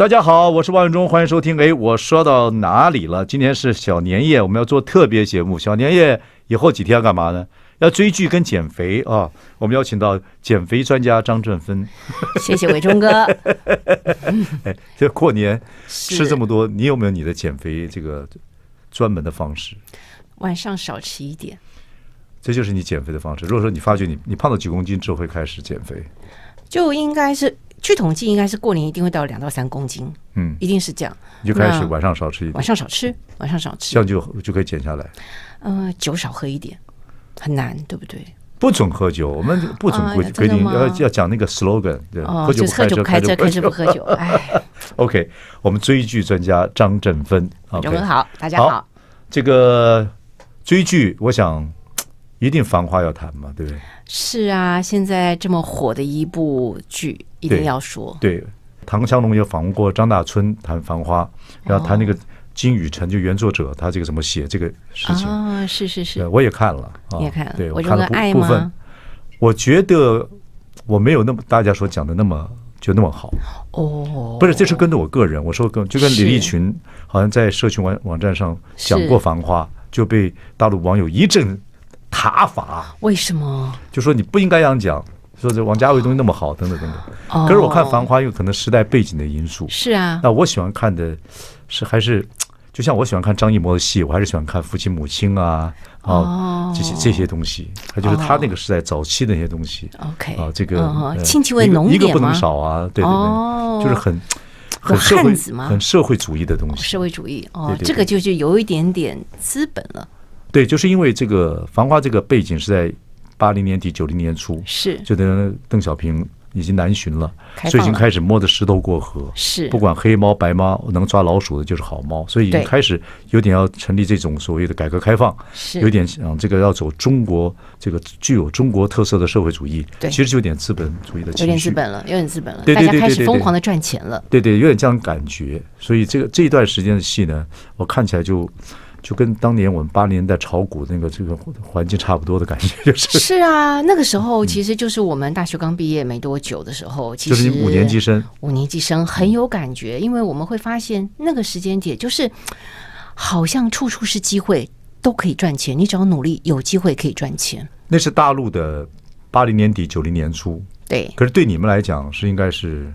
大家好，我是万建中，欢迎收听。哎，我说到哪里了？今天是小年夜，我们要做特别节目。小年夜以后几天要干嘛呢？要追剧跟减肥啊！我们邀请到减肥专家张振芬。谢谢伟忠哥。哎，这过年吃这么多，你有没有你的减肥这个专门的方式？晚上少吃一点，这就是你减肥的方式。如果说你发觉你你胖了几公斤之后，会开始减肥，就应该是。据统计，应该是过年一定会到两到三公斤，嗯，一定是这样。你就开始晚上少吃一点，晚上少吃，晚上少吃，这样就就可以减下来。呃，酒少喝一点，很难，对不对？不准喝酒，我们不准规规定要要讲那个 slogan，对，喝酒开车开车不喝酒，哎。OK，我们追剧专家张振芬，张振好，大家好。这个追剧，我想一定繁花要谈嘛，对不对？是啊，现在这么火的一部剧。一定要说对。唐湘龙也访问过张大春谈《繁花》，然后谈那个金宇澄，就原作者，他这个怎么写这个事情啊？是是是，我也看了，也看了。我这个爱分。我觉得我没有那么大家所讲的那么就那么好哦。不是，这是跟着我个人，我说跟就跟李立群好像在社群网网站上讲过《繁花》，就被大陆网友一阵塔法。为什么？就说你不应该这样讲。说这王家卫东西那么好，等等等等。可是我看《繁花》有可能时代背景的因素。是啊。那我喜欢看的，是还是就像我喜欢看张艺谋的戏，我还是喜欢看《父亲母亲》啊，啊这些这些东西。他就是他那个时代早期的那些东西。OK。啊，这个。亲戚味浓一个不能少啊，对对对。就是很很社子很社会主义的东西。社会主义。哦，这个就是有一点点资本了。对，就是因为这个《繁花》这个背景是在。八零年底九零年初，是，就等于邓小平已经南巡了，所以已经开始摸着石头过河，是，不管黑猫白猫，能抓老鼠的就是好猫，所以已经开始有点要成立这种所谓的改革开放，是，有点想这个要走中国这个具有中国特色的社会主义，对，其实就有点资本主义的，有点资本了，有点资本了，大家开始疯狂的赚钱了，对对，有点这样感觉，所以这个这一段时间的戏呢，我看起来就。就跟当年我们八零代炒股那个这个环境差不多的感觉是是啊，那个时候其实就是我们大学刚毕业没多久的时候，就是五年级生，五年级生很有感觉，因为我们会发现那个时间点就是好像处处是机会，都可以赚钱，你只要努力，有机会可以赚钱。那是大陆的八零年底九零年初。对，可是对你们来讲是应该是，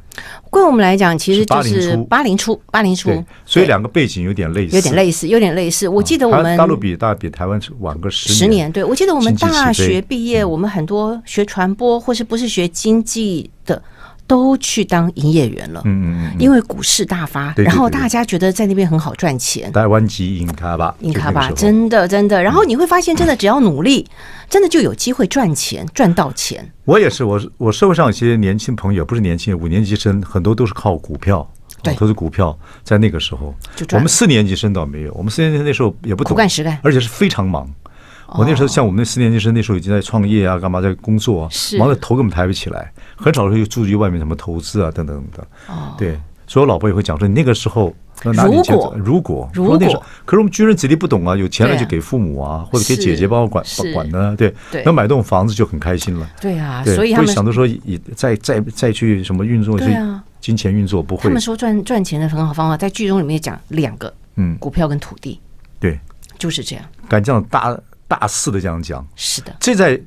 对我们来讲，其实就是八零初，八零初，所以两个背景有点类似，有点类似，有点类似。我记得我们大陆比大比台湾晚个十十年，对我记得我们大学毕业，我们很多学传播或是不是学经济的。都去当营业员了，嗯嗯嗯，因为股市大发，然后大家觉得在那边很好赚钱。台湾集银卡吧，银卡吧，真的真的。然后你会发现，真的只要努力，真的就有机会赚钱，赚到钱。我也是，我我社会上有些年轻朋友，不是年轻人，五年级生很多都是靠股票，对，投资股票，在那个时候就赚。我们四年级生倒没有，我们四年级那时候也不苦干实干，而且是非常忙。我那时候像我们那四年级生，那时候已经在创业啊，干嘛在工作，啊，忙的头根本抬不起来，很少会注意外面什么投资啊等等的。哦，对，所以我老婆也会讲说，你那个时候，如果如果如果那时候，可是我们军人子弟不懂啊，有钱了就给父母啊，或者给姐姐帮我管管呢，对，能买栋房子就很开心了。对啊，所以不会想着说以再再再去什么运作去啊，金钱运作不会。他们说赚赚钱的很好方法，在剧中里面讲两个，嗯，股票跟土地。对，就是这样。干这样大。大肆的这样讲，是的，这在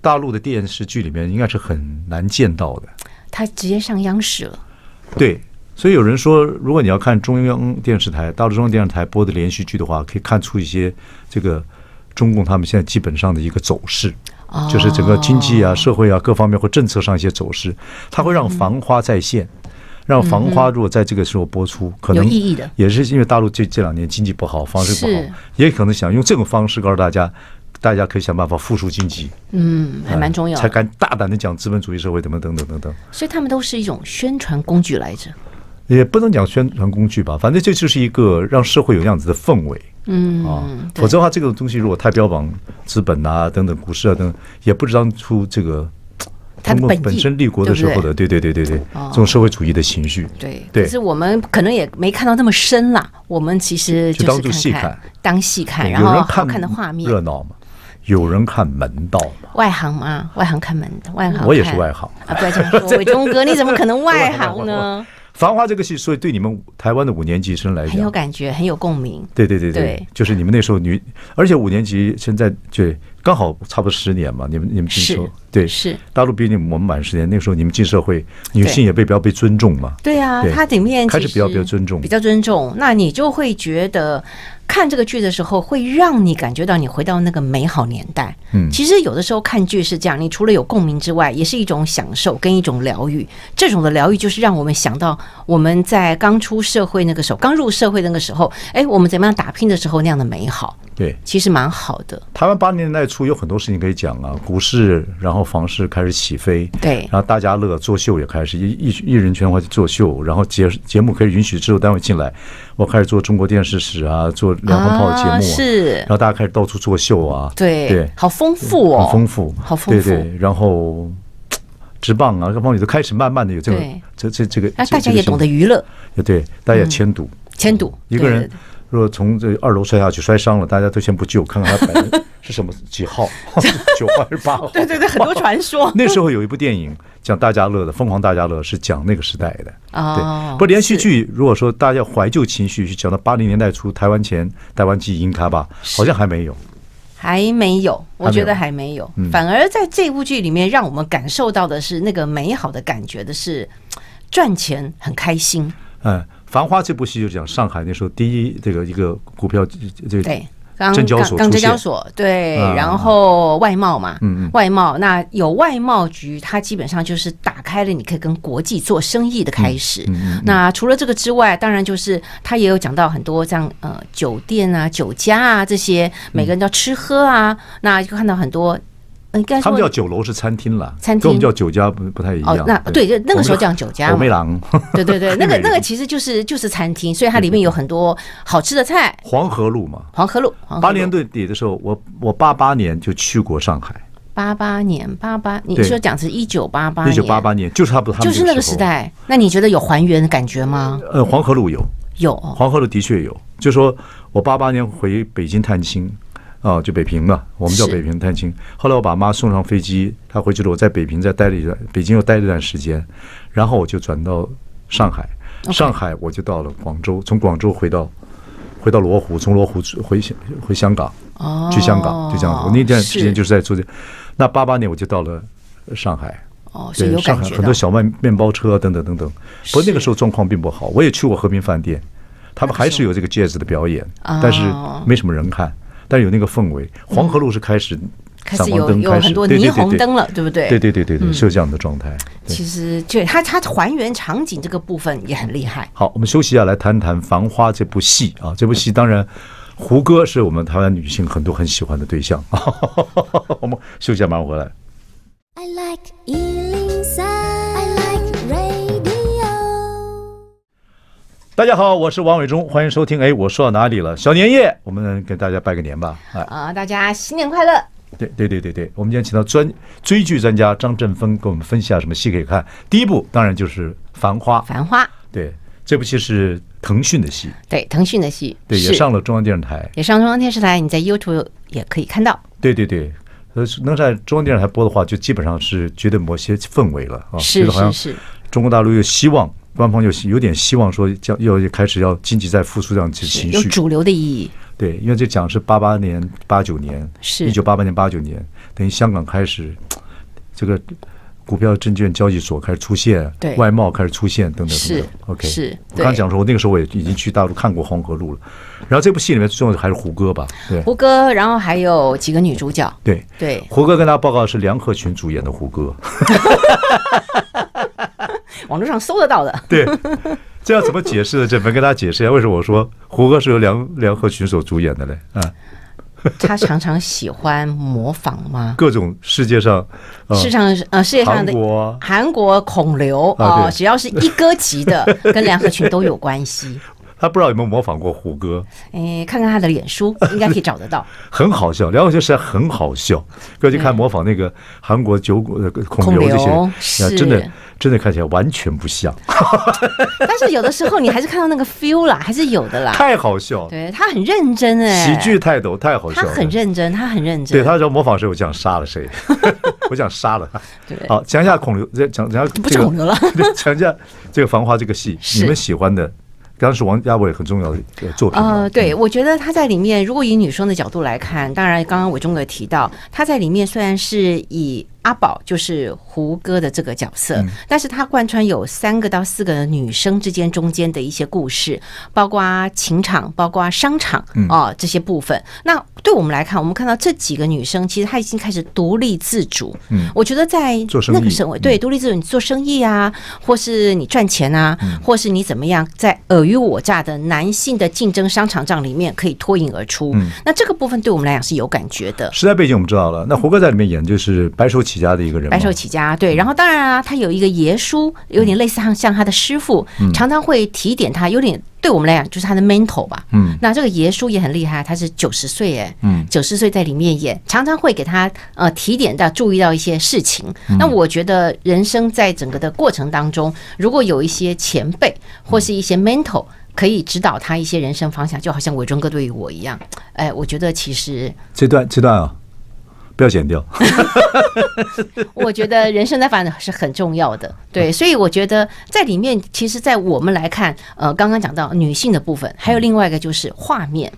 大陆的电视剧里面应该是很难见到的。他直接上央视了，对。所以有人说，如果你要看中央电视台、大陆中央电视台播的连续剧的话，可以看出一些这个中共他们现在基本上的一个走势，就是整个经济啊、社会啊各方面或政策上一些走势，它会让繁花再现。让《繁花》如果在这个时候播出，可能也是因为大陆这这两年经济不好，方式不好，也可能想用这种方式告诉大家，大家可以想办法复苏经济。嗯，还蛮重要的，才敢大胆的讲资本主义社会怎么等等等等。所以他们都是一种宣传工具来着，也不能讲宣传工具吧，反正这就是一个让社会有样子的氛围。嗯啊，否则的话，这个东西如果太标榜资本啊等等股市啊等，也不知道出这个。他们本身立国的时候的，对对对对对，这种社会主义的情绪，对，可是我们可能也没看到那么深啦。我们其实就是当细看，当细看，然后看的画面热闹嘛。有人看门道吗？外行吗？外行看门道，外行。我也是外行啊！不要这么说，伟忠哥，你怎么可能外行呢？繁花这个戏，所以对你们台湾的五年级生来讲，很有感觉，很有共鸣。对对对对，就是你们那时候女，而且五年级现在就刚好差不多十年嘛。你们你们进说对是，大陆比你我们晚十年，那时候你们进社会，女性也被比较被尊重嘛。对啊，它顶面开始比较比较尊重，比较尊重，那你就会觉得。看这个剧的时候，会让你感觉到你回到那个美好年代。嗯，其实有的时候看剧是这样，你除了有共鸣之外，也是一种享受跟一种疗愈。这种的疗愈就是让我们想到我们在刚出社会那个时候，刚入社会那个时候，哎，我们怎么样打拼的时候那样的美好。对，其实蛮好的。台湾八零年代初有很多事情可以讲啊，股市然后房市开始起飞，对，然后大家乐作秀也开始一一一人全会去作秀，然后节节目可以允许制作单位进来。我开始做中国电视史啊，做两方炮的节目啊，是，然后大家开始到处作秀啊，对对，好丰富哦，很丰富，好丰富，对对，然后直棒啊，然后你就开始慢慢的有这个，这这这个，啊，大家也懂得娱乐，也对，大家也迁赌，迁赌，一个人。说从这二楼摔下去摔伤了，大家都先不救，看看他本 是什么几号，九号还是八号？对对对，很多传说。那时候有一部电影讲大家乐的《疯狂大家乐》，是讲那个时代的啊。对，不，连续剧如果说大家怀旧情绪去讲到八零年代初，台湾前台湾金银卡吧，好像还没有，还没有，我觉得还没有。反而在这部剧里面，让我们感受到的是那个美好的感觉的是，赚钱很开心。嗯。繁花这部戏就讲上海那时候第一这个一个股票这对，刚交所证交所对，然后外贸嘛，嗯外贸那有外贸局，它基本上就是打开了你可以跟国际做生意的开始。那除了这个之外，当然就是它也有讲到很多像呃酒店啊、酒家啊这些，每个人都要吃喝啊，那就看到很多。他们叫酒楼是餐厅了，餐厅叫酒家不不太一样。哦，那对，就那个时候叫酒家。火妹郎，对对对，那个那个其实就是就是餐厅，所以它里面有很多好吃的菜。黄河路嘛，黄河路。八年对底的时候，我我八八年就去过上海。八八年八八，你说讲是一九八八，一九八八年就是差不多，就是那个时代。那你觉得有还原的感觉吗？呃，黄河路有有，黄河路的确有。就说我八八年回北京探亲。啊，就北平嘛，我们叫北平探亲。后来我把妈送上飞机，她回去了。我在北平再待了一段，北京又待了一段时间，然后我就转到上海。上海我就到了广州，从广州回到回到罗湖，从罗湖回回香港。去香港就这样。我那段时间就是在做这。那八八年我就到了上海。哦，是有对，上海很多小卖面包车等等等等。不过那个时候状况并不好，我也去过和平饭店，他们还是有这个戒指的表演，但是没什么人看。但有那个氛围，黄河路是开始，开始有有很多霓虹灯了，对不对？对对对对对，是这样的状态。其实，就它它还原场景这个部分也很厉害。好，我们休息一下，来谈谈《繁花》这部戏啊。这部戏当然，胡歌是我们台湾女性很多很喜欢的对象。我们休息，一下，马上回来。I like 大家好，我是王伟忠，欢迎收听。哎，我说到哪里了？小年夜，我们给大家拜个年吧。哎啊，大家新年快乐！对对对对对，我们今天请到专追剧专家张振峰，给我们分析下什么戏可以看。第一部当然就是《繁花》。繁花。对，这部戏是腾讯的戏。对，腾讯的戏。对，也上了中央电视台。也上中央电视台，你在 YouTube 也可以看到。对对对，能能在中央电视台播的话，就基本上是绝对某些氛围了啊。是是是，中国大陆又希望。官方有有点希望说，叫又开始要经济在复苏这样子情绪，有主流的意义。对，因为这讲是八八年、八九年，是一九八八年、八九年，等于香港开始这个股票证券交易所开始出现，对，外贸开始出现等等等等。OK，是我刚讲说，我那个时候我也已经去大陆看过《黄河路》了。然后这部戏里面最重要的还是胡歌吧？对，胡歌，然后还有几个女主角。对对，胡歌跟他报告是梁和群主演的胡歌。网络上搜得到的，对，这要怎么解释呢？这没跟大家解释一下，为什么我说胡歌是由梁梁鹤群所主演的嘞？啊，他常常喜欢模仿吗？各种世界上，世上呃，世界上的韩国孔刘啊，只要是一哥级的，跟梁鹤群都有关系。他不知道有没有模仿过胡歌？哎，看看他的脸书，应该可以找得到。很好笑，梁鹤群实在很好笑，哥去看模仿那个韩国酒鬼孔刘这些，真的。真的看起来完全不像，但是有的时候你还是看到那个 feel 啦，还是有的啦。太好笑，对他很认真哎，喜剧泰斗太好笑。他很认真，他很认真。对，他说模仿谁，我想杀了谁，我想杀了。他。好，讲一下孔刘，讲讲一下这个不孔刘了，讲一下这个《繁花》这个戏，你们喜欢的，当然是王家卫很重要的作品。呃，对我觉得他在里面，如果以女生的角度来看，当然刚刚我中也提到，他在里面虽然是以。阿宝就是胡歌的这个角色，但是他贯穿有三个到四个女生之间中间的一些故事，包括情场，包括商场啊这些部分。那对我们来看，我们看到这几个女生，其实她已经开始独立自主。嗯，我觉得在那个省委，对独立自主，你做生意啊，或是你赚钱啊，或是你怎么样，在尔虞我诈的男性的竞争商场仗里面可以脱颖而出。嗯，那这个部分对我们来讲是有感觉的。时代背景我们知道了，那胡歌在里面演就是白手起。起家的一个人，白手起家，对。然后当然啊，他有一个爷叔，有点类似像像他的师傅，常常会提点他，有点对我们来讲就是他的 mental 吧。嗯，那这个爷叔也很厉害，他是九十岁哎，嗯，九十岁在里面演，常常会给他呃提点到注意到一些事情。那我觉得人生在整个的过程当中，如果有一些前辈或是一些 mental 可以指导他一些人生方向，就好像伟忠哥对于我一样，哎，我觉得其实这段这段啊。不要剪掉。我觉得人生的反展是很重要的，对，所以我觉得在里面，其实，在我们来看，呃，刚刚讲到女性的部分，还有另外一个就是画面。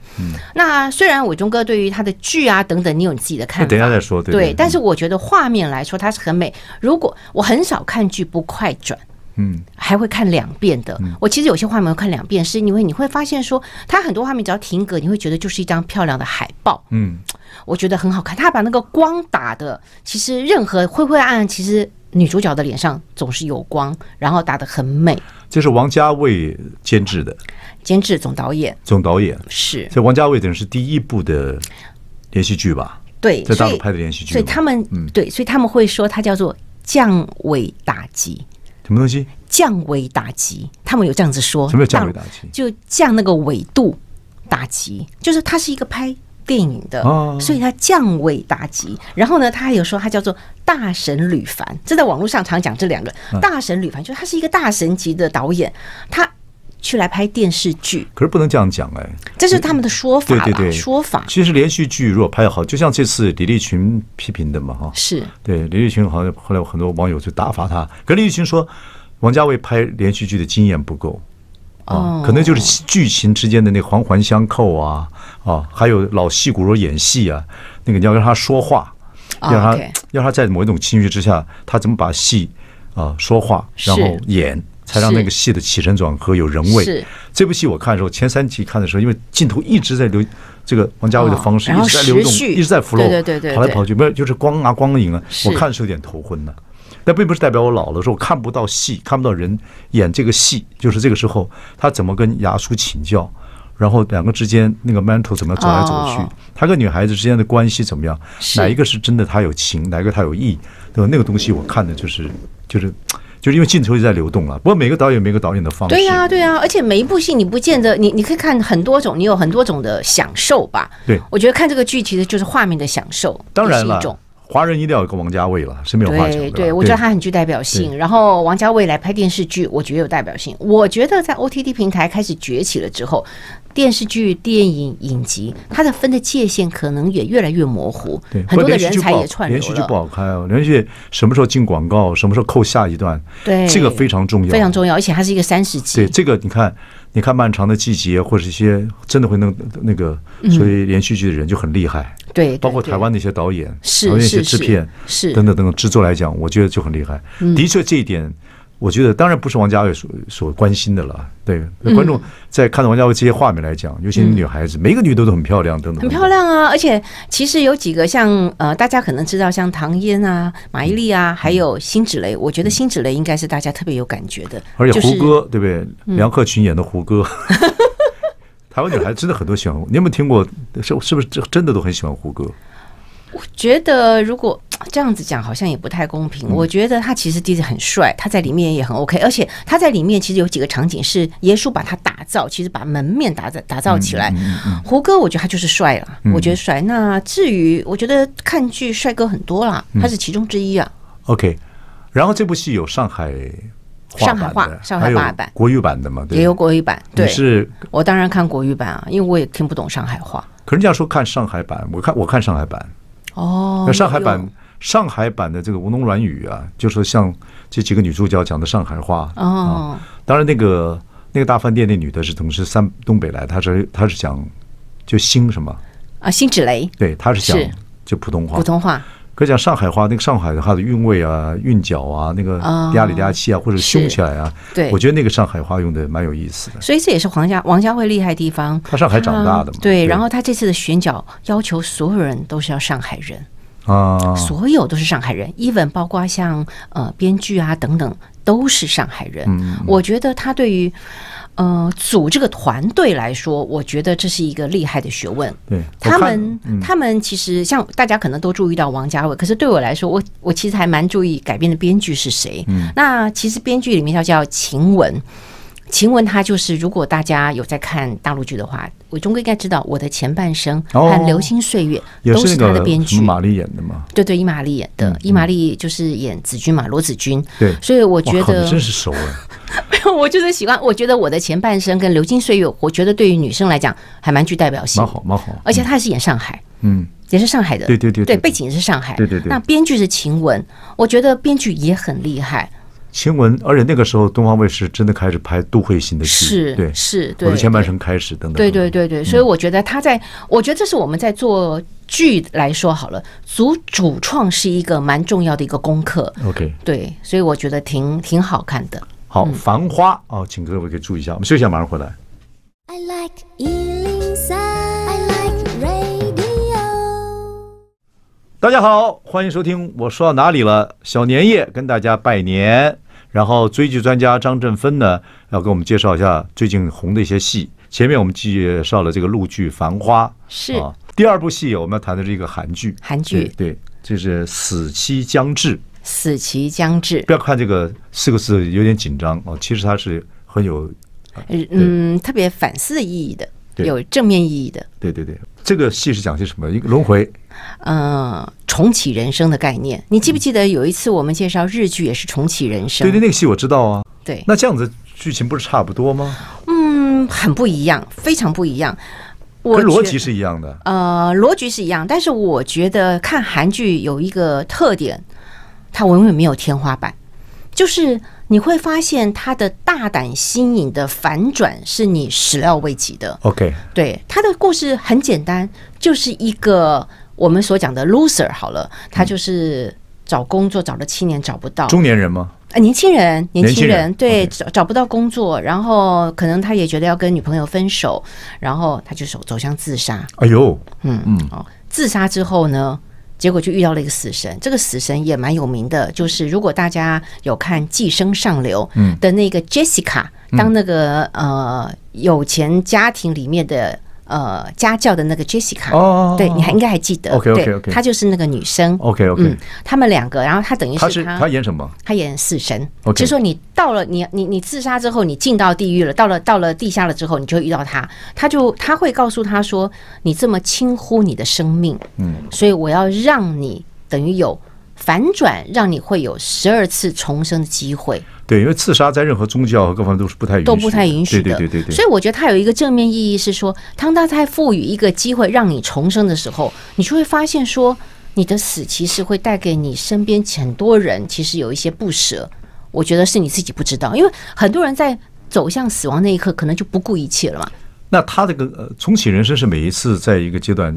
那虽然伟忠哥对于他的剧啊等等，你有你自己的看法，等下再说。对，但是我觉得画面来说，它是很美。如果我很少看剧，不快转。嗯，还会看两遍的。我其实有些画面会看两遍，是因为你会发现说，它很多画面只要停格，你会觉得就是一张漂亮的海报。嗯，我觉得很好看。他把那个光打的，其实任何灰灰暗暗，其实女主角的脸上总是有光，然后打的很美。这是王家卫监制的，监制总导演，总导演是。所以王家卫等于是第一部的连续剧吧？对，在大陆拍的连续剧，所以他们，嗯，对，所以他们会说它叫做降维打击。什么东西？降维打击，他们有这样子说。什么叫降维打击？就降那个纬度打击，就是他是一个拍电影的，所以他降维打击。然后呢，他还有说他叫做大神吕凡，这在网络上常讲这两个大神吕凡，就是他是一个大神级的导演，他。去来拍电视剧，可是不能这样讲哎，这是他们的说法，对对对，说法。其实连续剧如果拍好，就像这次李立群批评的嘛，哈，是。对，李立群好像后来有很多网友就打发他，可李立群说，王家卫拍连续剧的经验不够啊，可能就是剧情之间的那环环相扣啊，啊，还有老戏骨若演戏啊，那个你要让他说话，让他，让他在某一种情绪之下，他怎么把戏啊说话，然后演。才让那个戏的起承转合有人味。是这部戏我看的时候，前三集看的时候，因为镜头一直在流，这个王家卫的方式一直在流动，一直在 flow，对对对，跑来跑去，不是就是光啊光影啊，我看是有点头昏的。但并不是代表我老了，说我看不到戏，看不到人演这个戏。就是这个时候，他怎么跟牙叔请教，然后两个之间那个 mental 怎么走来走去，他跟女孩子之间的关系怎么样？哪一个是真的他有情，哪一个他有意？对吧？那个东西我看的就是就是。就因为镜头一直在流动了，不过每个导演每个导演的方式。对呀，对呀，而且每一部戏你不见得你你可以看很多种，你有很多种的享受吧。对，我觉得看这个剧其实就是画面的享受，当然了。华人一定要有个王家卫了，是没有话题。对，对我觉得他很具代表性。然后王家卫来拍电视剧，我觉得有代表性。我觉得在 OTT 平台开始崛起了之后，电视剧、电影、影集，它的分的界限可能也越来越模糊。对，很多的人才也串流连续剧不好开哦，连续剧什么时候进广告，什么时候扣下一段，对，这个非常重要，非常重要。而且它是一个三十集。对，这个你看，你看漫长的季节，或者一些真的会弄那个，所以连续剧的人就很厉害。对，包括台湾的一些导演、是一些制片、是等等等等制作来讲，我觉得就很厉害。的确，这一点我觉得当然不是王家卫所所关心的了。对观众在看到王家卫这些画面来讲，尤其女孩子，每一个女的都很漂亮，等等。很漂亮啊！而且其实有几个像呃，大家可能知道，像唐嫣啊、马伊琍啊，还有辛芷蕾。我觉得辛芷蕾应该是大家特别有感觉的。而且胡歌对不对？梁鹤群演的胡歌。台湾女孩真的很多喜欢，你有没有听过？是是不是真的都很喜欢胡歌？我觉得如果这样子讲，好像也不太公平。我觉得他其实弟弟很帅，他在里面也很 OK，而且他在里面其实有几个场景是耶稣把他打造，其实把门面打造打造起来。胡歌，我觉得他就是帅了，我觉得帅。那至于我觉得看剧帅哥很多啦，他是其中之一啊。OK，然后这部戏有上海。上海话，上海版、国语版的嘛，也有国语版。对，是我当然看国语版啊，因为我也听不懂上海话。可人家说看上海版，我看我看上海版。哦，那上海版、上海版的这个吴侬软语啊，就说像这几个女主角讲的上海话。哦，当然那个那个大饭店那女的是从是三东北来，她是她是讲就星什么啊星芷蕾。对，她是讲就普通话普通话。可以讲上海话，那个上海话的韵味啊、韵脚啊，那个嗲里嗲气啊，或者凶起来啊，对我觉得那个上海话用的蛮有意思的。所以这也是皇家王家卫厉害地方，他上海长大的嘛。对，然后他这次的选角要求所有人都是要上海人啊，所有都是上海人，even 包括像呃编剧啊等等都是上海人。我觉得他对于。呃，组这个团队来说，我觉得这是一个厉害的学问。对，他们，他们其实像大家可能都注意到王家卫，可是对我来说，我我其实还蛮注意改编的编剧是谁。嗯，那其实编剧里面叫叫晴雯，晴雯她就是如果大家有在看大陆剧的话，我终归应该知道我的前半生和流星岁月都是他的编剧。玛丽演的吗？对对，伊玛丽演的，伊玛丽就是演子君嘛，罗子君。对，所以我觉得真是熟我就是喜欢，我觉得我的前半生跟流金岁月，我觉得对于女生来讲还蛮具代表性。蛮好，蛮好，而且他也是演上海，嗯，也是上海的，对对对，对，背景是上海，对对对。那编剧是晴雯，我觉得编剧也很厉害。晴雯，而且那个时候东方卫视真的开始拍都会新的剧，是是，从前半生开始等等。对对对对，所以我觉得他在，我觉得这是我们在做剧来说好了，主主创是一个蛮重要的一个功课。OK，对，所以我觉得挺挺好看的。好，《繁花》啊，请各位可以注意一下，我们休息一下，马上回来。大家好，欢迎收听。我说到哪里了？小年夜跟大家拜年，然后追剧专家张振芬呢要给我们介绍一下最近红的一些戏。前面我们介绍了这个陆剧《繁花》，是。第二部戏我们要谈的是一个韩剧，韩剧对，就是《死期将至》。死期将至，不要看这个四个字有点紧张哦，其实它是很有，嗯，特别反思的意义的，有正面意义的。对对对，这个戏是讲些什么？一个轮回，嗯，重启人生的概念。你记不记得有一次我们介绍日剧也是重启人生？对对，那个戏我知道啊。对，那这样子剧情不是差不多吗？嗯，很不一样，非常不一样。跟逻辑是一样的。呃，逻辑是一样，但是我觉得看韩剧有一个特点。它永远没有天花板，就是你会发现它的大胆新颖的反转是你始料未及的。OK，对，他的故事很简单，就是一个我们所讲的 loser。好了，他就是找工作找了七年找不到，中年人吗？啊，年轻人，年轻人，对，找找不到工作，然后可能他也觉得要跟女朋友分手，然后他就走走向自杀。哎呦，嗯嗯，哦，自杀之后呢？结果就遇到了一个死神，这个死神也蛮有名的，就是如果大家有看《寄生上流》的那个 Jessica，当那个呃有钱家庭里面的。呃，家教的那个 Jessica，对，你还应该还记得，对，她就是那个女生。OK，OK，嗯，他们两个，然后她等于是她演什么？她演死神，就是说你到了，你你你自杀之后，你进到地狱了，到了到了地下了之后，你就遇到他，他就他会告诉他说，你这么轻忽你的生命，嗯，所以我要让你等于有反转，让你会有十二次重生的机会。对，因为刺杀在任何宗教和各方都是不太允许的，对对对对对。所以我觉得它有一个正面意义是说，当它在赋予一个机会让你重生的时候，你就会发现说，你的死其实会带给你身边很多人其实有一些不舍。我觉得是你自己不知道，因为很多人在走向死亡那一刻，可能就不顾一切了嘛。那他这个重启人生是每一次在一个阶段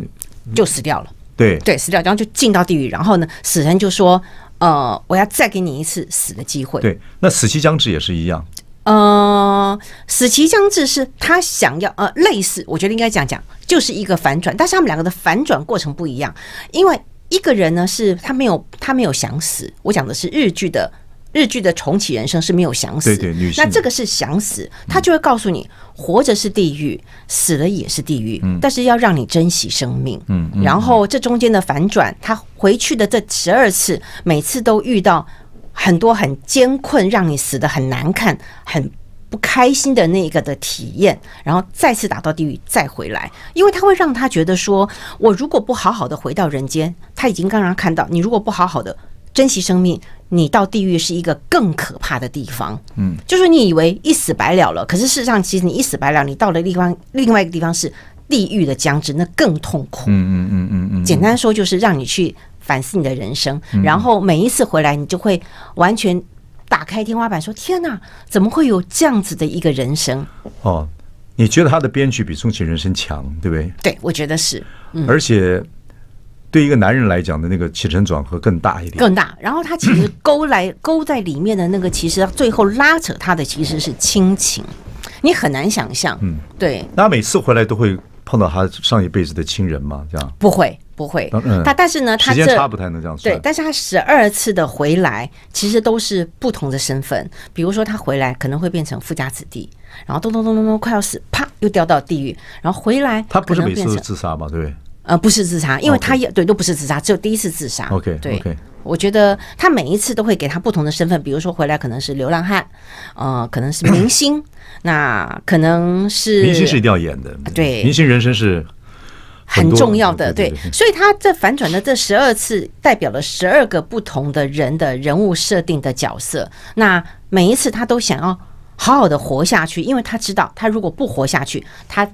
就死掉了。对对，死掉，然后就进到地狱，然后呢，死神就说，呃，我要再给你一次死的机会。对，那死期将至也是一样。呃，死期将至是他想要，呃，类似，我觉得应该这样讲，就是一个反转，但是他们两个的反转过程不一样，因为一个人呢是他没有他没有想死，我讲的是日剧的。日剧的重启人生是没有想死，那这个是想死，他就会告诉你，活着是地狱，死了也是地狱，但是要让你珍惜生命。嗯，然后这中间的反转，他回去的这十二次，每次都遇到很多很艰困，让你死的很难看，很不开心的那个的体验，然后再次打到地狱再回来，因为他会让他觉得说，我如果不好好的回到人间，他已经刚刚看到，你如果不好好的珍惜生命。你到地狱是一个更可怕的地方，嗯，就是你以为一死百了了，可是事实上其实你一死百了，你到了地方另外一个地方是地狱的僵直，那更痛苦。嗯嗯嗯嗯嗯。简单说就是让你去反思你的人生，然后每一次回来你就会完全打开天花板，说天哪，怎么会有这样子的一个人生？哦，你觉得他的编剧比《重启人生》强，对不对？对，我觉得是。而且。对一个男人来讲的那个起承转合更大一点，更大。然后他其实勾来勾在里面的那个，其实最后拉扯他的其实是亲情，你很难想象。嗯，对。那每次回来都会碰到他上一辈子的亲人吗？这样？不会，不会。嗯但是呢，他间差不太能这样说。对，但是他十二次的回来，其实都是不同的身份。比如说他回来可能会变成富家子弟，然后咚咚咚咚咚快要死，啪又掉到地狱，然后回来。他不是每次都自杀吗？对。呃，不是自杀，因为他也对都不是自杀，只有第一次自杀。OK，OK，我觉得他每一次都会给他不同的身份，比如说回来可能是流浪汉，呃，可能是明星，那可能是明星是一定要演的，对，明星人生是很重要的，对，所以他这反转的这十二次代表了十二个不同的人的人物设定的角色，那每一次他都想要好好的活下去，因为他知道他如果不活下去，他。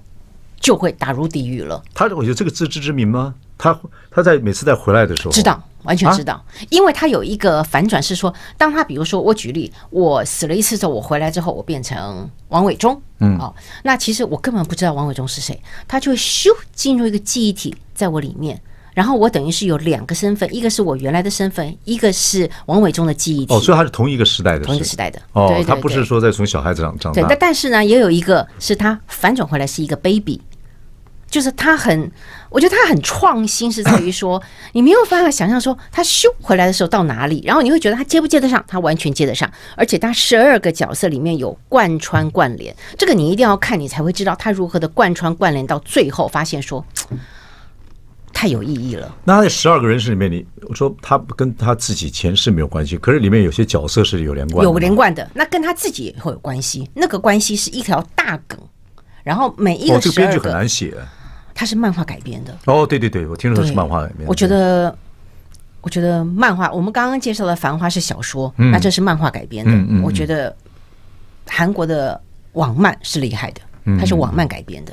就会打入地狱了。他，我觉得这个自知之明吗？他，他在每次在回来的时候，知道完全知道，因为他有一个反转，是说，当他比如说我举例，我死了一次之后，我回来之后，我变成王伟忠，嗯，哦，那其实我根本不知道王伟忠是谁，他就咻进入一个记忆体在我里面。然后我等于是有两个身份，一个是我原来的身份，一个是王伟忠的记忆体。哦，所以他是同一个时代的，同一个时代的。哦，他不是说在从小孩子长长大。对，但但是呢，也有一个是他反转回来是一个 baby，就是他很，我觉得他很创新，是在于说你没有办法想象说他咻回来的时候到哪里，然后你会觉得他接不接得上，他完全接得上，而且他十二个角色里面有贯穿关联，这个你一定要看你才会知道他如何的贯穿关联到最后发现说。太有意义了。那在十二个人生里面，你我说他跟他自己前世没有关系，可是里面有些角色是有连贯的。有连贯的，那跟他自己会有关系。那个关系是一条大梗。然后每一个十二个，很难写。它是漫画改编的。哦，对对对，我听说是漫画改编。我觉得，我觉得漫画，我们刚刚介绍的《繁花》是小说，那这是漫画改编的。我觉得，韩国的网漫是厉害的，它是网漫改编的。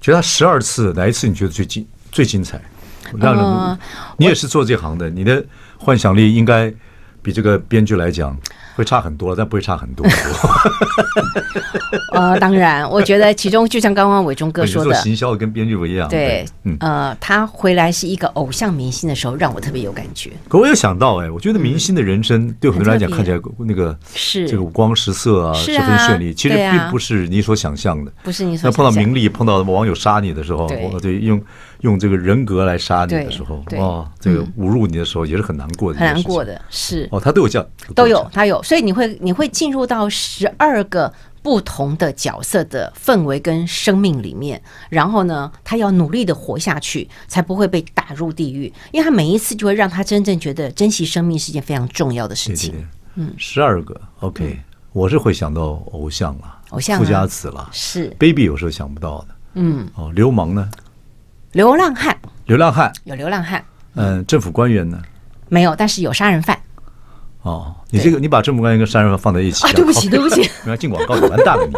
觉得他十二次哪一次你觉得最近？最精彩，让人你也是做这行的，你的幻想力应该比这个编剧来讲会差很多，但不会差很多。呃，当然，我觉得其中就像刚刚伟忠哥说的，行销跟编剧不一样。对，呃，他回来是一个偶像明星的时候，让我特别有感觉。可我有想到，哎，我觉得明星的人生对很多人来讲看起来那个是这个五光十色啊，十分绚丽。其实并不是你所想象的，不是你。那碰到名利，碰到网友杀你的时候，我对用。用这个人格来杀你的时候，哦，这个侮辱你的时候也是很难过的，很难过的，是哦。他都有叫，都有，他有，所以你会你会进入到十二个不同的角色的氛围跟生命里面，然后呢，他要努力的活下去，才不会被打入地狱。因为他每一次就会让他真正觉得珍惜生命是件非常重要的事情。嗯，十二个 OK，我是会想到偶像了，偶像富家子了，是 Baby 有时候想不到的。嗯，哦，流氓呢？流浪汉，流浪汉有流浪汉。嗯，政府官员呢？没有，但是有杀人犯。哦，你这个你把政府官员跟杀人犯放在一起，对不起对不起，不 要进广告，你完蛋了你。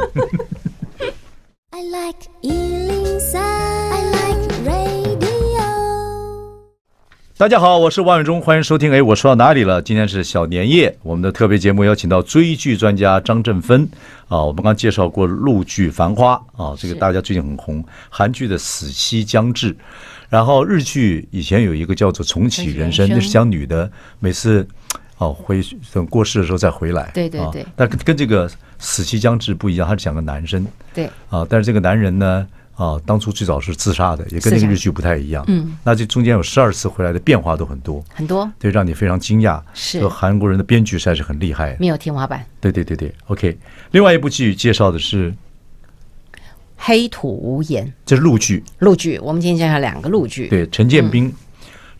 I like I like 大家好，我是王永忠，欢迎收听。哎，我说到哪里了？今天是小年夜，我们的特别节目邀请到追剧专家张振芬啊。我们刚介绍过陆剧《繁花》啊，这个大家最近很红。韩剧的《死期将至》，然后日剧以前有一个叫做《重启人生》，那是讲女的每次哦回等过世的时候再回来。对对对。但跟这个《死期将至》不一样，它是讲个男生。对。啊，但是这个男人呢？啊，当初最早是自杀的，也跟那个日剧不太一样。嗯，那这中间有十二次回来的变化都很多，很多，对，让你非常惊讶。是，韩国人的编剧实在是很厉害，没有天花板。对对对对，OK。另外一部剧介绍的是《黑土无言》，这是陆剧。陆剧，我们今天介绍两个陆剧。对，陈建斌，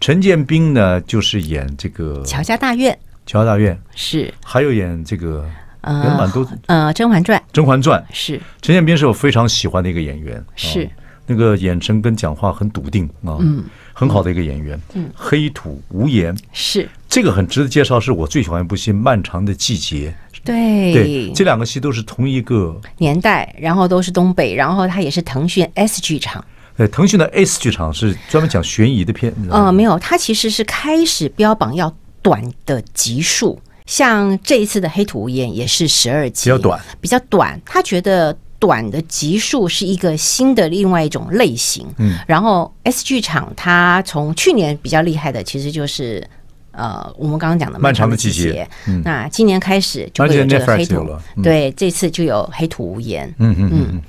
陈建斌呢就是演这个《乔家大院》，《乔家大院》是，还有演这个。原版都呃，《甄嬛传》，《甄嬛传》是陈建斌是我非常喜欢的一个演员，是那个眼神跟讲话很笃定啊，嗯，很好的一个演员。嗯，黑土无言是这个很值得介绍，是我最喜欢一部戏，《漫长的季节》。对对，这两个戏都是同一个年代，然后都是东北，然后它也是腾讯 S 剧场。对，腾讯的 S 剧场是专门讲悬疑的片嗯，没有，它其实是开始标榜要短的集数。像这一次的《黑土无言》也是十二集，比较短，比较短。他觉得短的集数是一个新的另外一种类型。嗯，然后 S 剧场他从去年比较厉害的，其实就是呃，我们刚刚讲的漫长的季节。嗯、那今年开始，就会有这个黑土了，对，这次就有《黑土无言》。嗯嗯嗯，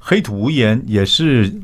黑土无言也是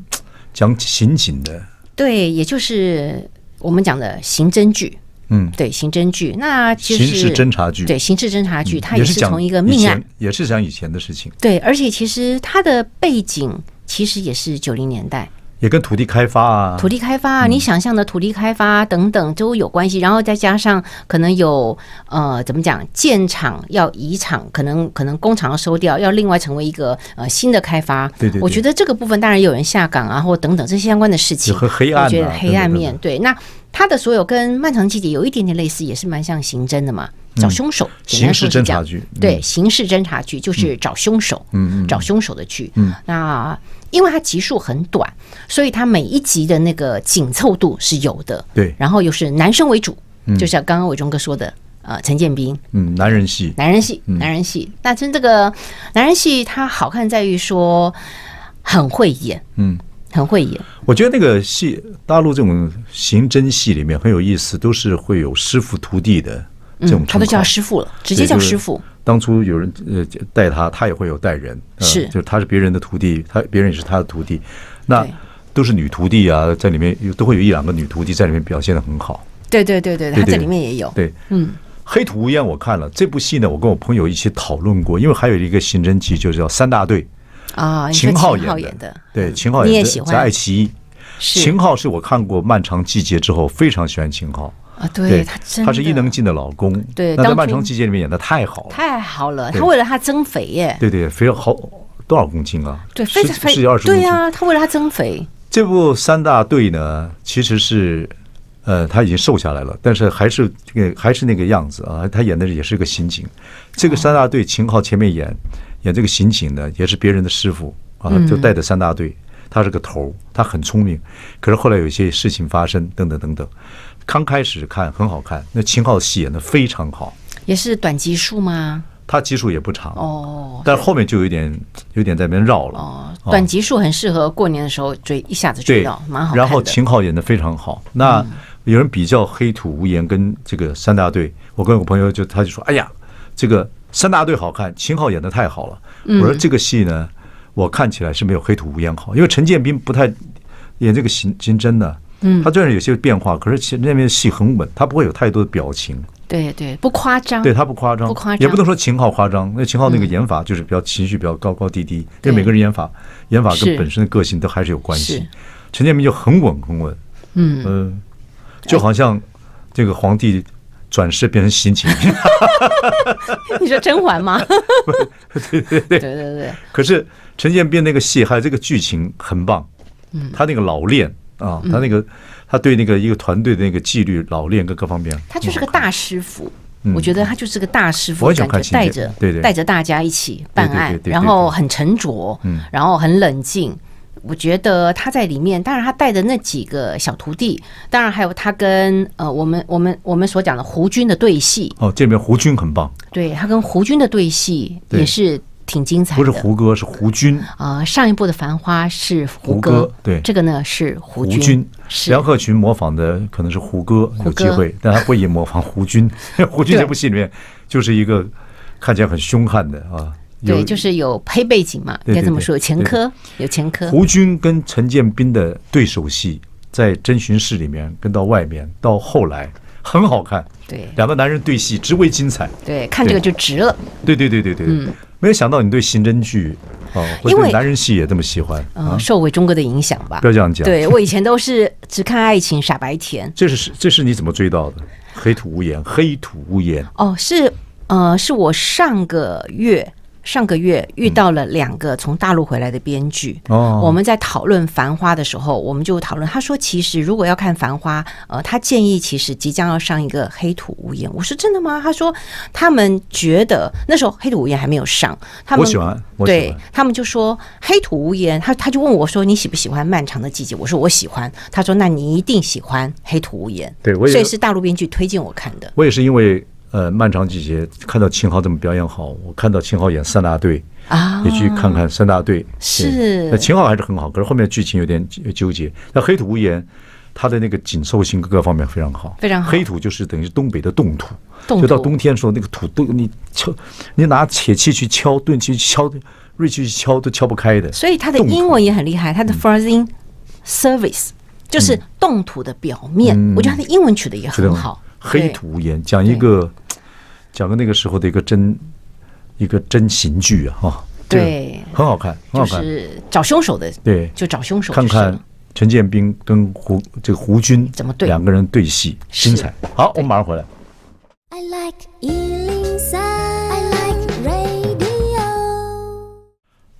讲刑警的，对，也就是我们讲的刑侦剧。嗯，对，刑侦剧，那就是侦查剧，对，刑事侦查剧，它也是从一个命案，也是讲以前的事情，对，而且其实它的背景其实也是九零年代。也跟土地开发啊，土地开发啊，你想象的土地开发等等都有关系，然后再加上可能有呃，怎么讲建厂要移厂，可能可能工厂要收掉要另外成为一个呃新的开发，对对，我觉得这个部分当然有人下岗啊，或等等这些相关的事情很黑暗，我觉得黑暗面对那它的所有跟漫长季节有一点点类似，也是蛮像刑侦的嘛。找凶手，刑事侦查剧，对，刑事侦查剧就是找凶手，找凶手的剧。那因为它集数很短，所以它每一集的那个紧凑度是有的。对，然后又是男生为主，就像刚刚伟忠哥说的，呃，陈建斌，嗯，男人戏，男人戏，男人戏。那真这个男人戏它好看在于说很会演，嗯，很会演。我觉得那个戏，大陆这种刑侦戏里面很有意思，都是会有师傅徒弟的。这种他都叫师傅了，直接叫师傅。当初有人呃带他，他也会有带人，是，就是他是别人的徒弟，他别人也是他的徒弟。那都是女徒弟啊，在里面都会有一两个女徒弟在里面表现的很好。对对对对，他在里面也有。对，嗯，《黑土无烟》我看了这部戏呢，我跟我朋友一起讨论过，因为还有一个刑侦集，就叫《三大队》啊，秦昊演的。对，秦昊，演的，在爱奇艺。秦昊是我看过《漫长季节》之后非常喜欢秦昊。啊，对他真他是伊能静的老公，对，那在《漫城季节》里面演的太好了，太好了。他为了他增肥耶，对对，肥了好多少公斤啊？对，肥十几二十公斤。对呀，他为了他增肥。这部《三大队》呢，其实是呃，他已经瘦下来了，但是还是个还是那个样子啊。他演的也是个刑警。这个三大队秦昊前面演演这个刑警呢，也是别人的师傅啊，就带着三大队，他是个头他很聪明。可是后来有些事情发生，等等等等。刚开始看很好看，那秦昊的戏演的非常好，也是短集数吗？他集数也不长哦，但后面就有点有点在那边绕了。哦，短集数很适合过年的时候追一下子，到，蛮好然后秦昊演的非常好，那有人比较《黑土无言》跟这个《三大队》，我跟我朋友就他就说：“哎呀，这个《三大队》好看，秦昊演的太好了。”我说：“这个戏呢，我看起来是没有《黑土无言》好，因为陈建斌不太演这个刑刑侦的。”嗯，他虽然有些变化，可是其建斌戏很稳，他不会有太多的表情。对对，不夸张。对他不夸张，不夸张，也不能说秦昊夸张。那秦昊那个演法就是比较情绪比较高高低低，跟每个人演法、演法跟本身的个性都还是有关系。陈建斌就很稳很稳，嗯嗯，就好像这个皇帝转世变成辛弃疾。你说甄嬛吗？对对对对对对。可是陈建斌那个戏还有这个剧情很棒，嗯，他那个老练。啊，他那个，他对那个一个团队的那个纪律、老练跟各方面，他就是个大师傅。我觉得他就是个大师傅，带着，对对，带着大家一起办案，然后很沉着，然后很冷静。我觉得他在里面，当然他带着那几个小徒弟，当然还有他跟呃我们我们我们所讲的胡军的对戏。哦，这里面胡军很棒，对他跟胡军的对戏也是。挺精彩的，不是胡歌，是胡军啊。上一部的《繁花》是胡歌，对，这个呢是胡军。梁鹤群模仿的可能是胡歌，有机会，但他会也模仿胡军。胡军这部戏里面就是一个看起来很凶悍的啊，对，就是有黑背景嘛，该怎么说？有前科有前科。胡军跟陈建斌的对手戏在《侦寻室里面，跟到外面，到后来很好看。对，两个男人对戏，值为精彩。对，看这个就值了。对对对对对。没有想到你对刑侦剧，或者男人戏也这么喜欢，受伟忠哥的影响吧？不要这样讲，对我以前都是只看爱情傻白甜。这是是这是你怎么追到的？黑土无言，黑土无言。哦，是，呃，是我上个月。上个月遇到了两个从大陆回来的编剧，我们在讨论《繁花》的时候，我们就讨论。他说：“其实如果要看《繁花》，呃，他建议其实即将要上一个《黑土无言》。”我说：“真的吗？”他说：“他们觉得那时候《黑土无言》还没有上。”我喜欢，对他们就说《黑土无言》，他他就问我说：“你喜不喜欢《漫长的季节》？”我说：“我喜欢。”他说：“那你一定喜欢《黑土无言》。”对，所以是大陆编剧推荐我看的。我也是因为。呃，漫长季节看到秦昊这么表演好？我看到秦昊演三大队啊，也去看看三大队是。那秦昊还是很好，可是后面剧情有点纠结。那黑土无言，他的那个紧凑性各个方面非常好，非常好。黑土就是等于东北的冻土，就到冬天的时候，那个土都你敲，你拿铁器去敲，钝器去敲，锐器去敲都敲不开的。所以他的英文也很厉害，他的 f r e z i n g Service 就是冻土的表面，我觉得他的英文取的也很好。黑土无言讲一个。讲个那个时候的一个真一个真刑剧啊，哈，对，很好看，很好就是找凶手的，对，就找凶手。看看陈建斌跟胡这个胡军怎么对两个人对戏，精彩。好，我们马上回来。I like I like radio.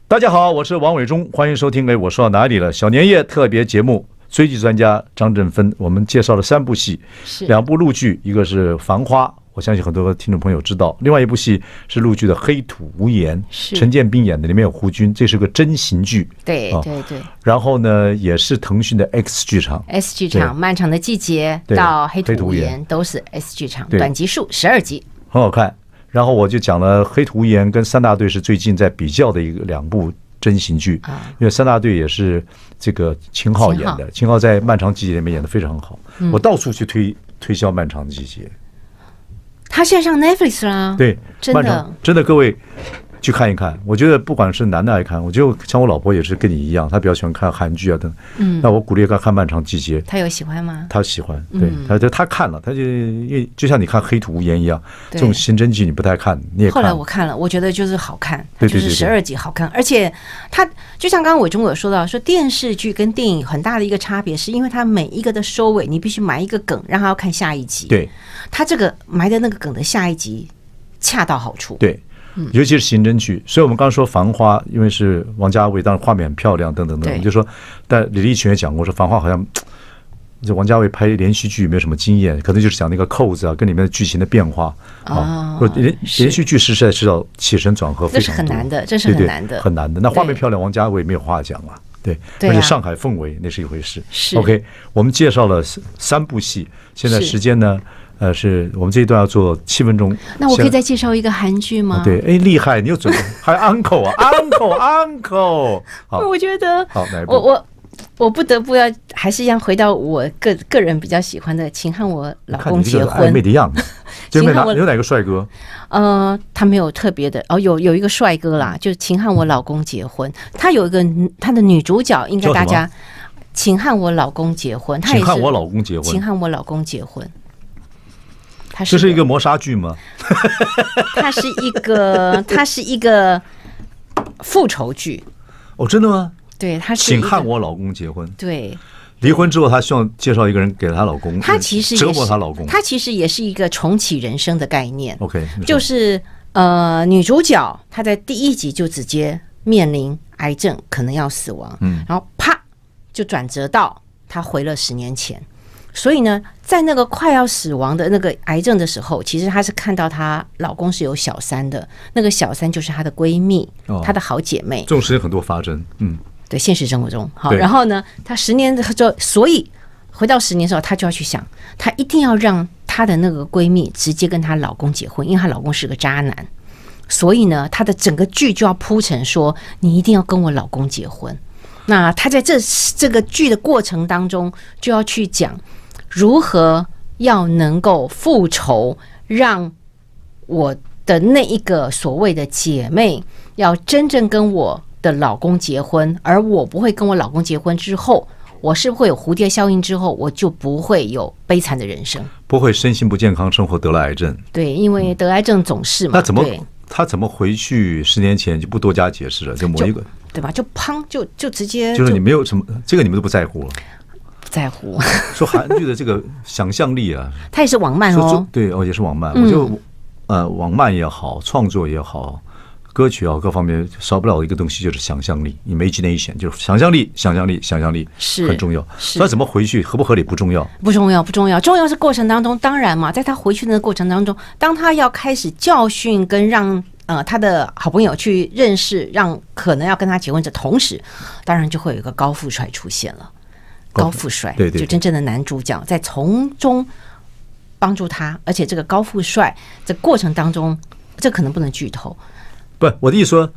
大家好，我是王伟忠，欢迎收听《哎我说到哪里了》小年夜特别节目，追剧专家张振芬，我们介绍了三部戏，是两部陆剧，一个是《繁花》。我相信很多听众朋友知道，另外一部戏是陆剧的《黑土无言》，是陈建斌演的，里面有胡军，这是个真型剧。对对对。然后呢，也是腾讯的 X 剧场。S 剧场，《漫长的季节》到《黑土无言》都是 S 剧场，短集数，十二集。很好看。然后我就讲了《黑土无言》跟《三大队》是最近在比较的一个两部真型剧，因为《三大队》也是这个秦昊演的，秦昊在《漫长季节》里面演的非常好，我到处去推推销《漫长的季节》。他现在上 Netflix 啦，对，真的，真的，各位。去看一看，我觉得不管是男的爱看，我就像我老婆也是跟你一样，她比较喜欢看韩剧啊等。嗯，那我鼓励她看《漫长季节》。她有喜欢吗？她喜欢，对她就她看了，她就因为就像你看《黑土无言》一样，这种刑侦剧你不太看，你也。后来我看了，我觉得就是好看，就是十二集好看，而且它就像刚刚伟忠有说到，说电视剧跟电影很大的一个差别，是因为它每一个的收尾你必须埋一个梗，然后看下一集。对。他这个埋的那个梗的下一集恰到好处。对。尤其是刑侦剧，所以我们刚刚说《繁花》，因为是王家卫，当然画面很漂亮，等等等们就说，但李立群也讲过，说《繁花》好像，就 王家卫拍连续剧没有什么经验，可能就是讲那个扣子啊，跟里面的剧情的变化啊，连连续剧实在是要起承转合，这是很难的，这是很难的，很难的。那画面漂亮，王家卫没有话讲啊，对，而且上海氛围那是一回事。OK，我们介绍了三部戏，现在时间呢？呃，是我们这一段要做七分钟，那我可以再介绍一个韩剧吗？对，哎，厉害，你又准备 还有 uncle 啊，uncle，uncle。我觉得，我我我不得不要，还是要回到我个个人比较喜欢的《秦汉我老公结婚》。暧昧的样子，秦汉有哪个帅哥？呃，他没有特别的哦，有有一个帅哥啦，就是《秦汉我老公结婚》，他有一个他的女主角，应该大家《秦汉我老公结婚》，他也是《秦汉我老公结婚》，《秦汉我老公结婚》。这是一个磨砂剧吗？它是一个，它是一个复仇剧。哦，真的吗？对，他是请汉我老公结婚。对，离婚之后，她希望介绍一个人给她老公。她其实折磨她老公。她其实也是一个重启人生的概念。OK，就是呃，女主角她在第一集就直接面临癌症，可能要死亡。嗯，然后啪就转折到她回了十年前。所以呢，在那个快要死亡的那个癌症的时候，其实她是看到她老公是有小三的，那个小三就是她的闺蜜，她的好姐妹。这种事情很多发生，嗯，对，现实生活中，好。然后呢，她十年就，所以回到十年之后，她就要去想，她一定要让她的那个闺蜜直接跟她老公结婚，因为她老公是个渣男。所以呢，她的整个剧就要铺成说，你一定要跟我老公结婚。那她在这这个剧的过程当中，就要去讲。如何要能够复仇，让我的那一个所谓的姐妹要真正跟我的老公结婚，而我不会跟我老公结婚之后，我是不是会有蝴蝶效应？之后我就不会有悲惨的人生，不会身心不健康，生活得了癌症。对，因为得癌症总是嘛。那怎么他怎么回去？十年前就不多加解释了，就某一个对吧？就砰，就就直接就是你没有什么，这个你们都不在乎了。在乎 说韩剧的这个想象力啊，他也是网漫哦。对哦，也是网漫。我就呃，网漫也好，创作也好，歌曲啊各方面少不了一个东西就是想象力。你没几年一点，就是想象力，想象力，想象力是很重要。那怎么回去合不合理不重要，不重要，不重要。重要是过程当中，当然嘛，在他回去的过程当中，当他要开始教训跟让呃他的好朋友去认识，让可能要跟他结婚这同时，当然就会有一个高富帅出现了。高富帅，就真正的男主角在从中帮助他，而且这个高富帅在过程当中，这可能不能剧透。不，我的意思说，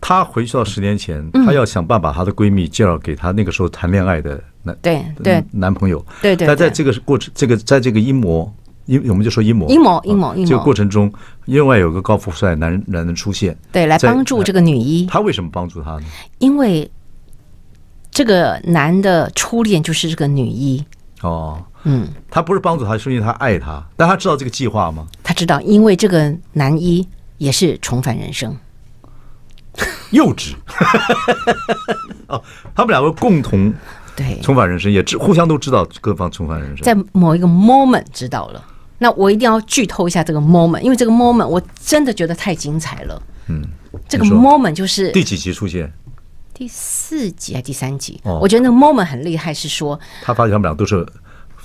他回去到十年前，他要想办法她他的闺蜜介绍给他那个时候谈恋爱的男对对男朋友，对对。但在这个过程，这个在这个阴谋，因我们就说阴谋阴谋阴谋阴谋这个过程中，另外有个高富帅男人男人出现，对，来帮助这个女一。他为什么帮助他呢？因为。这个男的初恋就是这个女一哦，嗯，他不是帮助他，是因为他爱他。但他知道这个计划吗？他知道，因为这个男一也是重返人生，幼稚。哦，他们两个共同对重返人生也知，互相都知道各方重返人生。在某一个 moment 知道了，那我一定要剧透一下这个 moment，因为这个 moment 我真的觉得太精彩了。嗯，这个 moment 就是第几集出现？第四集还是第三集？我觉得那个 moment 很厉害，是说他发现他们俩都是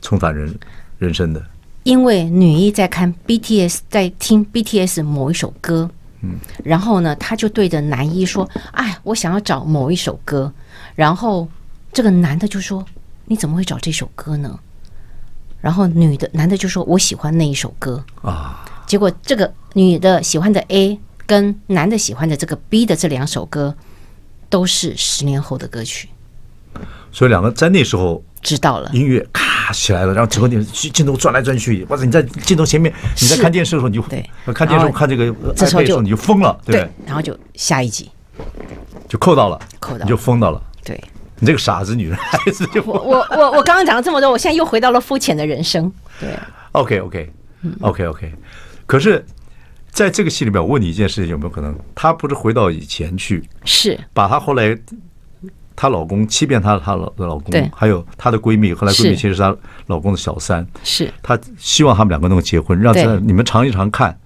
重返人人生的。因为女一在看 BTS，在听 BTS 某一首歌，嗯，然后呢，他就对着男一说：“哎，我想要找某一首歌。”然后这个男的就说：“你怎么会找这首歌呢？”然后女的男的就说我喜欢那一首歌啊。结果这个女的喜欢的 A 跟男的喜欢的这个 B 的这两首歌。都是十年后的歌曲，所以两个在那时候知道了音乐咔起来了，然后整个电视镜头转来转去，或者你在镜头前面，你在看电视的时候你就对看电视看这个这时候你就疯了，对，然后就下一集就扣到了，扣到就疯到了，对你这个傻子女人，孩子就我我我我刚刚讲了这么多，我现在又回到了肤浅的人生，对，OK OK OK OK，可是。在这个戏里面，我问你一件事情有没有可能？她不是回到以前去，是把她后来她老公欺骗她，她老老公还有她的闺蜜，后来闺蜜其实是她老公的小三是她希望他们两个能够结婚，让你们尝一尝看，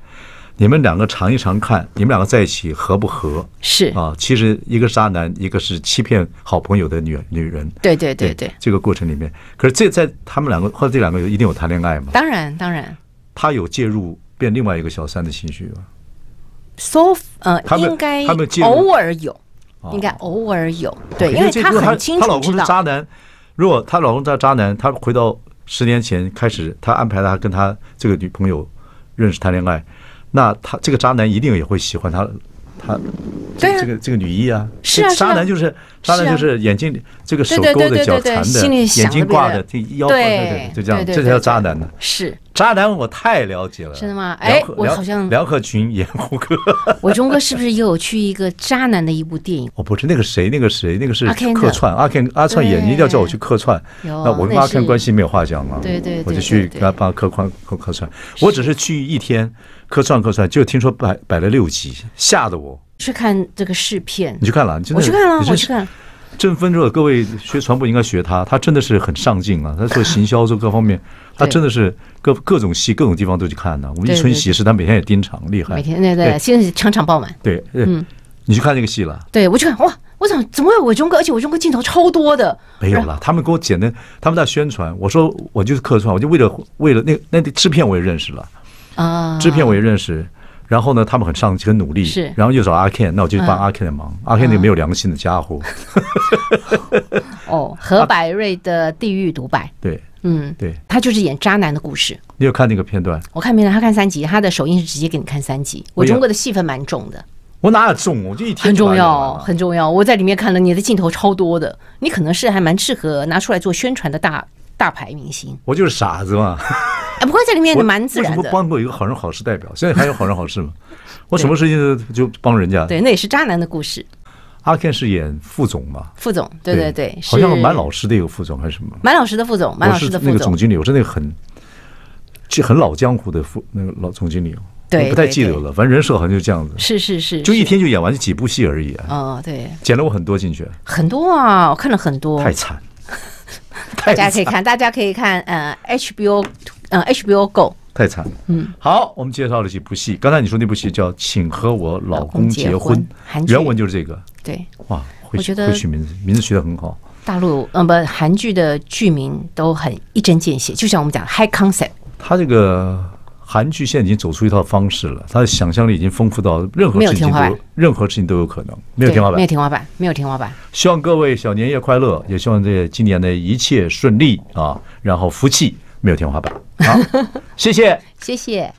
你们两个尝一尝看，你们两个在一起合不合？是啊，其实一个渣男，一个是欺骗好朋友的女女人，对对对对，这个过程里面，可是这在他们两个或者这两个一定有谈恋爱吗？当然当然，他有介入。变另外一个小三的情绪吧，o f 呃，他们他们偶尔有，应该偶尔有，对，因为他很清楚，他老公是渣男。如果他老公渣渣男，他回到十年前开始，他安排他跟他这个女朋友认识谈恋爱，那他这个渣男一定也会喜欢他，他这个这个这个女一啊，是啊，渣男就是渣男就是眼睛这个手勾的脚缠的，眼睛挂的这腰对，就这样，这才叫渣男呢，是。渣男，我太了解了。真的吗？哎，我好像梁鹤群演胡歌，我钟哥是不是也有去一个渣男的一部电影？哦，不是那个谁，那个谁，那个是客串。阿 Ken，阿串演，你一定要叫我去客串。有，那我跟阿 Ken 关系没有话讲嘛？对对对，我就去跟他客串客客串。我只是去一天客串客串，就听说摆摆了六集，吓得我去看这个试片。你去看了？我去看了，我去看。正分，如果各位学传播，应该学他，他真的是很上进啊。他做行销，做各方面。他真的是各各种戏、各种地方都去看呢。我们一春喜事，他每天也盯场，厉害。每天，对对，现在场场爆满。对，嗯，你去看那个戏了？对，我去看，哇！我怎怎么会有我忠哥？而且我忠哥镜头超多的。没有了，他们给我剪的。他们在宣传，我说我就是客串，我就为了为了那那制片我也认识了啊，制片我也认识。然后呢，他们很上很努力。是。然后又找阿 Ken，那我就帮阿 Ken 的忙。阿 Ken 那个没有良心的家伙。哦，何百瑞的《地狱独白》对，嗯，对他就是演渣男的故事。你有看那个片段？我看片段，他看三集，他的首映是直接给你看三集。我中国的戏份蛮重的。我哪有重？我就一天。很重要，很重要。我在里面看了你的镜头超多的，你可能是还蛮适合拿出来做宣传的大大牌明星。我就是傻子嘛。哎，不过在里面蛮自然的。我帮过一个好人好事代表，现在还有好人好事吗？我什么事情就帮人家。对，那也是渣男的故事。阿 Ken 是演副总嘛？副总，对对对，好像蛮老实的一个副总还是什么？蛮老实的副总，蛮老实的那个总经理，我真的很很老江湖的副那个老总经理，对，不太记得了。反正人设好像就这样子，是是是，就一天就演完几部戏而已啊。对，剪了我很多进去，很多啊，我看了很多，太惨，大家可以看，大家可以看，呃，HBO，呃，HBO Go，太惨，嗯。好，我们介绍了几部戏，刚才你说那部戏叫《请和我老公结婚》，原文就是这个。对，哇，我觉得取名字，名字取得很好。大陆，呃，不，韩剧的剧名都很一针见血，就像我们讲 high concept。他这个韩剧现在已经走出一套方式了，他的想象力已经丰富到任何事情都，任何事情都有可能没有天花板，没有天花板，没有天花板。希望各位小年夜快乐，也希望这今年的一切顺利啊，然后福气没有天花板。好，谢谢，谢谢。